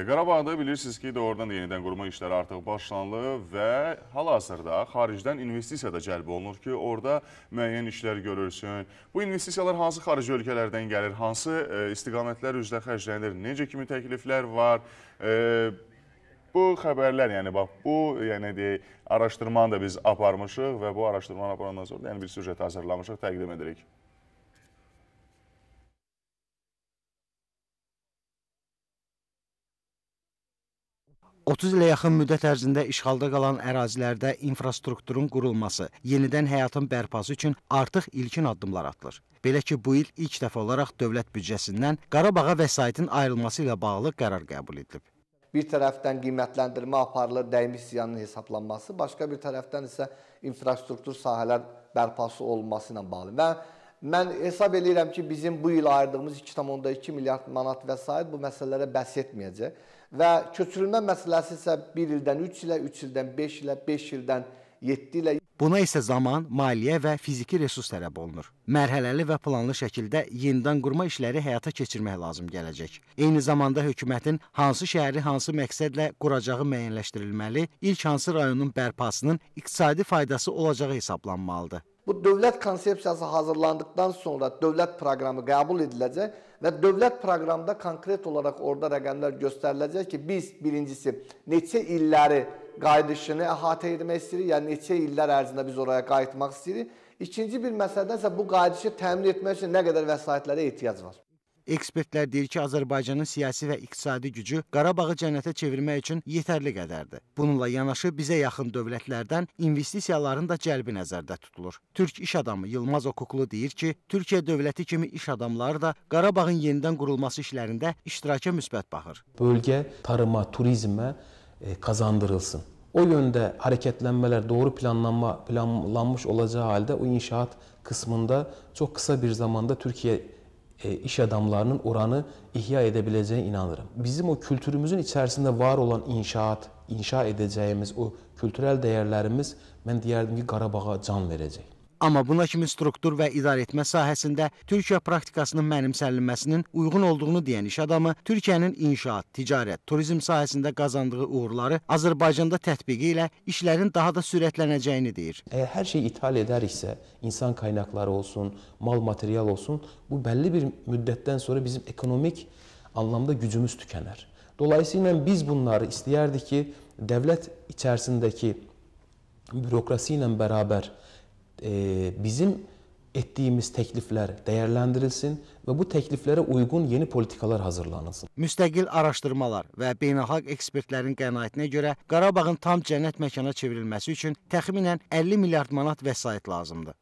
E, Qarabağda bilirsiniz ki, doğrudan yenidən qurma işləri artıq başlanılıb və hal-hazırda xaricdən investisiya da cəlb olunur ki, orada müəyyən işlər görülsün. Bu investisiyalar hansı xarici ölkələrdən gəlir, hansı e, istiqamətlər üzrə xərclənir, necə kimi təkliflər var? E, bu xəbərlər, yəni bax, bu yəni deyək, araşdırmanı da biz aparmışıq və bu araşdırmanı aparandan sonra yəni bir süjet hazırlamışıq, təqdim edirik. 30 ilə yaxın müddət ərzində işğalda qalan ərazilərdə infrastrukturun qurulması, yenidən həyatın bərpası üçün artıq ilkin addımlar atılır. Belə ki, bu il ilk dəfə olaraq dövlət büdcəsindən Qarabağa vəsaitin ayrılması ilə bağlı qərar qəbul edilib. Bir tərəfdən qiymətləndirmə aparılır, dəymiş ziyanın hesablanması, başqa bir tərəfdən isə infrastruktur sahələr bərpası olması ilə bağlı. Və mən hesab edirəm ki, bizim bu il ayırdığımız 2,2 milyard manat vəsait bu məsələlərə bəs etməyəcək. Və köçürülmə məsələsi isə 1 ildən 3 ilə, 3 ildən 5 ilə, 5 ildən 7 ilə. Buna isə zaman, maliyyə və fiziki resurs tələb olunur. Mərhələli və planlı şəkildə yenidən qurma işləri həyata keçirmək lazım gələcək. Eyni zamanda hökumətin hansı şəhəri hansı məqsədlə quracağı müəyyənləşdirilməli, ilk hansı rayonun bərpasının iqtisadi faydası olacağı hesablanmalıdır. Bu dövlət konsepsiyası hazırlandıkdan sonra dövlət proqramı qəbul ediləcək və dövlət proqramda konkret olaraq orada rəqəmlər göstəriləcək ki, biz birincisi neçə illəri qayıdışını əhatə etmək istəyirik, yəni neçə illər ərzində biz oraya qayıtmaq istəyirik. İkinci bir məsələdə isə bu qayıdışı təmin etmək üçün nə qədər vəsaitlərə ehtiyac var? Ekspertlər deyir ki, Azərbaycanın siyasi və iqtisadi gücü Qarabağı cənnətə çevirmək üçün yetərli qədərdir. Bununla yanaşı bizə yaxın dövlətlərdən investisiyaların da cəlbi nəzərdə tutulur. Türk iş adamı Yılmaz Oquqlu deyir ki, Türkiyə dövləti kimi iş adamları da Qarabağın yenidən qurulması işlərində iştiraka müsbət baxır. Bölgə tarıma, turizmə e, qazandırılsın. O yöndə hərəkətlənmələr doğru planlanma planlanmış olacağı halda o inşaat qısmında çox qısa bir zamanda Türkiyə E, iş adamlarının oranı ihya edebileceğine inanırım. Bizim o kültürümüzün içerisinde var olan inşaat, inşa edəcəyimiz o kültürel değerlerimiz, ben deyərdim ki, Qarabağa can verecek. Amma buna kimi struktur və idarəetmə sahəsində Türkiyə praktikasının mənimsənilməsinin uyğun olduğunu deyən iş adamı Türkiyənin inşaat, ticarət, turizm sahəsində qazandığı uğurları Azərbaycanda tətbiqi ilə işlərin daha da sürətlənəcəyini deyir. Əgər hər şeyi ithal edəriksə, insan qaynaqları olsun, mal material olsun, bu bəlli bir müddətdən sonra bizim ekonomik anlamda gücümüz tükənər. Dolayısıyla biz bunları istəyərdik ki, dövlət içərisindəki bürokrasi ilə bərabər E, bizim etdiyimiz təkliflər dəyərləndirilsin və bu təkliflərə uyğun yeni politikalar hazırlanılsın. Müstəqil araşdırmalar və beynəlxalq ekspertlərin qənaətinə görə Qarabağın tam cənnət məkana çevrilməsi üçün təxminən 50 milyard manat vəsait lazımdır.